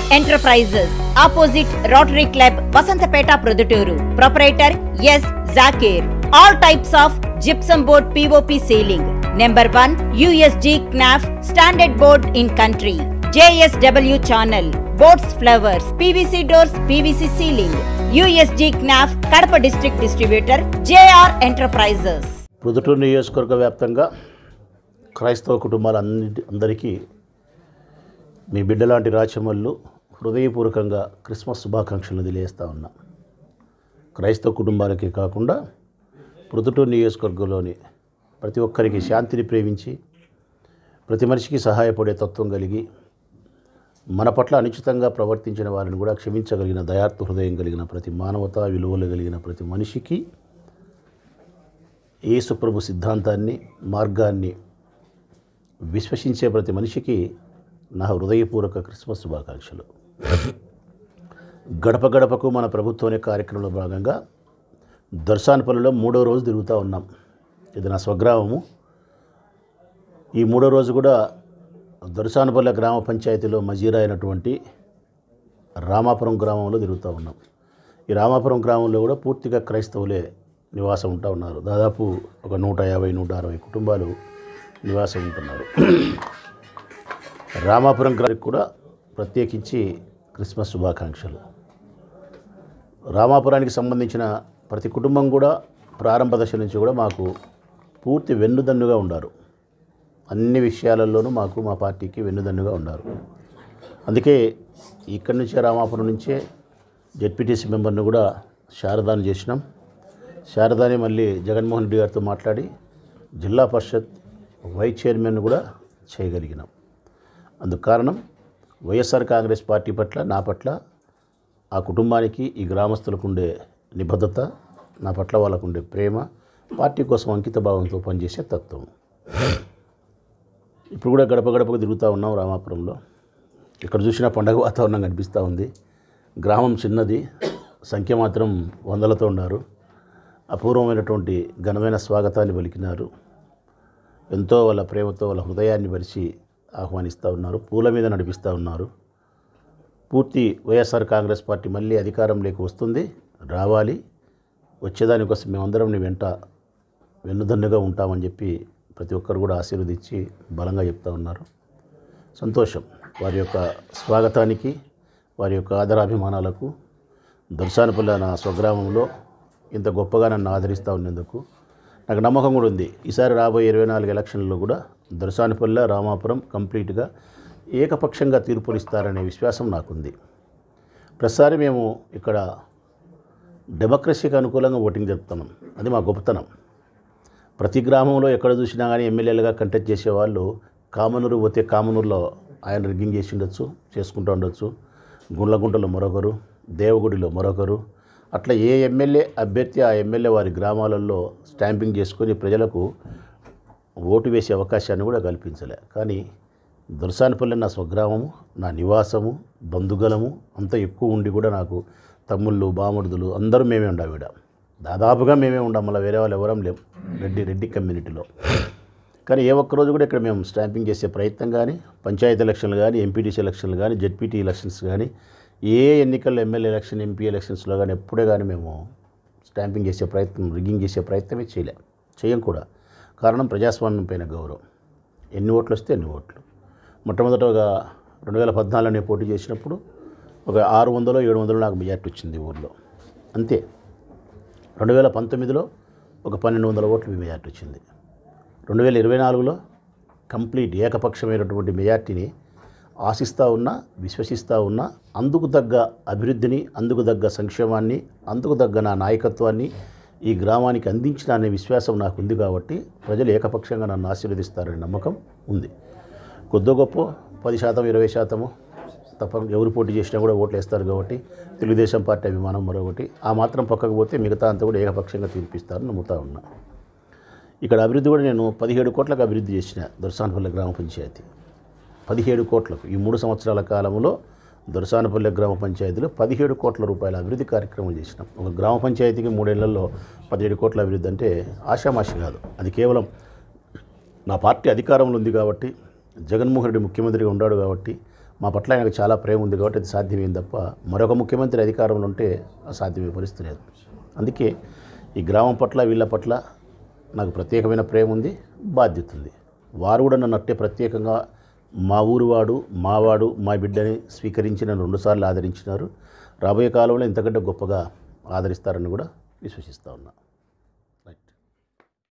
are enterprises opposite rotary club Vasanthapeta Proddatur proprietor S Zakir all types of gypsum board POP ceiling number one USG Knauf standard board in country JSW channel boards flowers PVC doors PVC ceiling USG Knauf Kadapa district distributor JR enterprises Proddatur నియోజకవర్గ వ్యాప్తంగా క్రైస్తవ కుటుంబాలందరి అందరికీ మీ బిడ్డలాంటి రాచమల్లు హృదయపూర్వకంగా Christmas శుభాకాంక్షలు తెలియజేస్తా ఉన్నా క్రైస్తవ కుటుంబాలకే కాకుండా ప్రొద్దుటూరు నియోజకవర్గంలోని ప్రతి ఒక్కరికి శాంతిని ప్రేమించి ప్రతి మనిషికి సహాయపడే తత్వం కలిగి మన పట్ల అనుచితంగా ప్రవర్తించిన వారిని కూడా క్షమించగలిగిన దయార్థ హృదయం కలిగిన ప్రతి మానవతా విలువలు కలిగిన ప్రతి మనిషికి ఏసుప్రభు సిద్ధాంతాన్ని మార్గాన్ని విశ్వసించే ప్రతి మనిషికి నా హృదయపూర్వక క్రిస్మస్ శుభాకాంక్షలు గడప గడపకు మన ప్రభుత్వం అనే కార్యక్రమంలో భాగంగా దర్శానపల్లిలో మూడో రోజు తిరుగుతూ ఉన్నాం ఇది నా స్వగ్రామము ఈ మూడో రోజు కూడా దర్శానపల్లె గ్రామ పంచాయతీలో మజీరా అయినటువంటి రామాపురం గ్రామంలో తిరుగుతూ ఉన్నాం ఈ రామాపురం గ్రామంలో కూడా పూర్తిగా క్రైస్తవులే నివాసం ఉంటా ఉన్నారు దాదాపు ఒక నూట యాభై నూట అరవై కుటుంబాలు నివాసం ఉంటున్నారు రామాపురం గారికి కూడా ప్రత్యేకించి క్రిస్మస్ శుభాకాంక్షలు రామాపురానికి సంబంధించిన ప్రతి కుటుంబం కూడా ప్రారంభ దశ నుంచి కూడా మాకు పూర్తి వెన్నుదన్నుగా ఉన్నారు అన్ని విషయాలలోనూ మాకు మా పార్టీకి వెన్నుదన్నుగా ఉన్నారు అందుకే ఇక్కడి నుంచే రామాపురం నుంచే జెడ్పీటీసీ మెంబర్ను కూడా శారదాను చేసినాం శారదాని మళ్ళీ జగన్మోహన్ రెడ్డి గారితో మాట్లాడి జిల్లా పరిషత్ వైస్ చైర్మన్ కూడా చేయగలిగినాం అందుకు కారణం వైఎస్ఆర్ కాంగ్రెస్ పార్టీ పట్ల నా పట్ల ఆ కుటుంబానికి ఈ గ్రామస్తులకు ఉండే నిబద్ధత నా పట్ల వాళ్ళకు ఉండే ప్రేమ పార్టీ కోసం అంకిత భావంతో పనిచేసే తత్వం ఇప్పుడు కూడా గడప గడపకు తిరుగుతూ ఉన్నాం రామాపురంలో ఇక్కడ చూసినా పండగ వాతావరణం కనిపిస్తూ ఉంది గ్రామం చిన్నది సంఖ్య మాత్రం వందలతో ఉన్నారు అపూర్వమైనటువంటి ఘనమైన స్వాగతాన్ని పలికినారు ఎంతో వాళ్ళ ప్రేమతో వాళ్ళ హృదయాన్ని పరిచి ఆహ్వానిస్తూ ఉన్నారు పూల మీద నడిపిస్తూ ఉన్నారు పూర్తి వైఎస్ఆర్ కాంగ్రెస్ పార్టీ మళ్ళీ అధికారంలోకి వస్తుంది రావాలి వచ్చేదానికోసం మేమందరం నీ వెంట వెన్నుదన్నుగా ఉంటామని చెప్పి ప్రతి ఒక్కరు కూడా ఆశీర్వదించి బలంగా చెప్తా ఉన్నారు సంతోషం వారి యొక్క స్వాగతానికి వారి యొక్క ఆదరాభిమానాలకు దర్శానపల్లి నా స్వగ్రామంలో ఇంత గొప్పగా నన్ను ఆదరిస్తూ ఉన్నందుకు నాకు నమ్మకం కూడా ఉంది ఈసారి రాబోయే ఇరవై నాలుగు ఎలక్షన్లో కూడా దర్శానిపల్లె రామాపురం కంప్లీట్గా ఏకపక్షంగా తీర్పునిస్తారనే విశ్వాసం నాకుంది ప్రసారి మేము ఇక్కడ డెమోక్రసీకి అనుకూలంగా ఓటింగ్ జరుపుతున్నాం అది మా గొప్పతనం ప్రతి గ్రామంలో ఎక్కడ చూసినా కానీ ఎమ్మెల్యేలుగా కంటెక్ట్ చేసేవాళ్ళు కామనూరు పోతే కామనూరులో ఆయన రిగ్గింగ్ చేసి ఉండొచ్చు చేసుకుంటూ ఉండొచ్చు గుండ్లగుంటలో మరొకరు దేవగుడిలో మరొకరు అట్లా ఏ ఎమ్మెల్యే అభ్యర్థి ఆ ఎమ్మెల్యే వారి గ్రామాలలో స్టాంపింగ్ చేసుకొని ప్రజలకు ఓటు వేసే అవకాశాన్ని కూడా కల్పించలే కానీ దుర్సానిపల్లి నా స్వగ్రామము నా నివాసము బంధుగలము అంత ఎక్కువ ఉండి కూడా నాకు తమ్ముళ్ళు బామరుదులు అందరూ మేమే ఉండాం ఈడ దాదాపుగా మేమే ఉండాం మళ్ళీ వేరే వాళ్ళు ఎవరం లేవు రెడ్డి రెడ్డి కమ్యూనిటీలో కానీ ఏ ఒక్కరోజు కూడా ఇక్కడ మేము స్టాంపింగ్ చేసే ప్రయత్నం కానీ పంచాయతీ ఎలక్షన్లు కానీ ఎంపీటీసీ ఎలక్షన్లు కానీ జెడ్పీటీ ఎలక్షన్స్ కానీ ఏ ఎన్నికల్లో ఎమ్మెల్యే ఎలక్షన్ ఎంపీ ఎలక్షన్స్లో కానీ ఎప్పుడే కానీ మేము స్టాంపింగ్ చేసే ప్రయత్నం రిగ్గింగ్ చేసే ప్రయత్నమే చేయలేం చేయం కూడా కారణం ప్రజాస్వామ్యం పైన గౌరవం ఎన్ని ఓట్లు వస్తే ఎన్ని ఓట్లు మొట్టమొదటగా రెండు వేల పద్నాలుగులో నేను పోటీ చేసినప్పుడు ఒక ఆరు వందలో ఏడు వందలో నాకు మెజార్టీ వచ్చింది ఊర్లో అంతే రెండు వేల పంతొమ్మిదిలో ఒక పన్నెండు వందల ఓట్లు మెజార్టీ వచ్చింది రెండు వేల ఇరవై నాలుగులో కంప్లీట్ ఏకపక్షమైనటువంటి మెజార్టీని ఆశిస్తూ ఉన్నా విశ్వసిస్తూ ఉన్నా అందుకు తగ్గ అభివృద్ధిని అందుకు తగ్గ సంక్షేమాన్ని అందుకు తగ్గ నా నాయకత్వాన్ని ఈ గ్రామానికి అందించిన అనే విశ్వాసం ఉంది కాబట్టి ప్రజలు ఏకపక్షంగా నన్ను ఆశీర్వదిస్తారనే నమ్మకం ఉంది కొద్ది గొప్ప పది శాతం ఇరవై శాతము తప్ప ఎవరు పోటీ చేసినా కూడా ఓట్లు వేస్తారు కాబట్టి తెలుగుదేశం పార్టీ అభిమానం మరొకటి ఆ మాత్రం పక్కకు పోతే మిగతా అంతా కూడా ఏకపక్షంగా తీర్పిస్తారని నమ్ముతా ఉన్నా ఇక్కడ అభివృద్ధి కూడా నేను పదిహేడు కోట్లకు అభివృద్ధి చేసిన దొరసాన్పల్లి గ్రామ పంచాయతీ పదిహేడు కోట్లకు ఈ మూడు సంవత్సరాల కాలంలో దొరసానపల్లె గ్రామ పంచాయతీలో పదిహేడు కోట్ల రూపాయల అభివృద్ధి కార్యక్రమం చేసినాం ఒక గ్రామ పంచాయతీకి మూడేళ్లలో పదిహేడు కోట్ల అభివృద్ధి అంటే ఆషామాషి కాదు అది కేవలం నా పార్టీ అధికారంలో ఉంది కాబట్టి జగన్మోహన్ రెడ్డి ముఖ్యమంత్రిగా ఉన్నాడు కాబట్టి మా పట్ల ఆయనకు చాలా ప్రేమ ఉంది కాబట్టి అది సాధ్యమైంది తప్ప మరొక ముఖ్యమంత్రి అధికారంలో ఉంటే సాధ్యమే పరిస్థితి లేదు అందుకే ఈ గ్రామం పట్ల వీళ్ళ పట్ల నాకు ప్రత్యేకమైన ప్రేమ ఉంది బాధ్యత ఉంది వారు కూడా నన్ను అట్టే ప్రత్యేకంగా మా ఊరివాడు మావాడు మా బిడ్డని స్వీకరించిన రెండుసార్లు ఆదరించినారు రాబోయే కాలంలో ఇంతకంటే గొప్పగా ఆదరిస్తారని కూడా విశ్వసిస్తూ ఉన్నా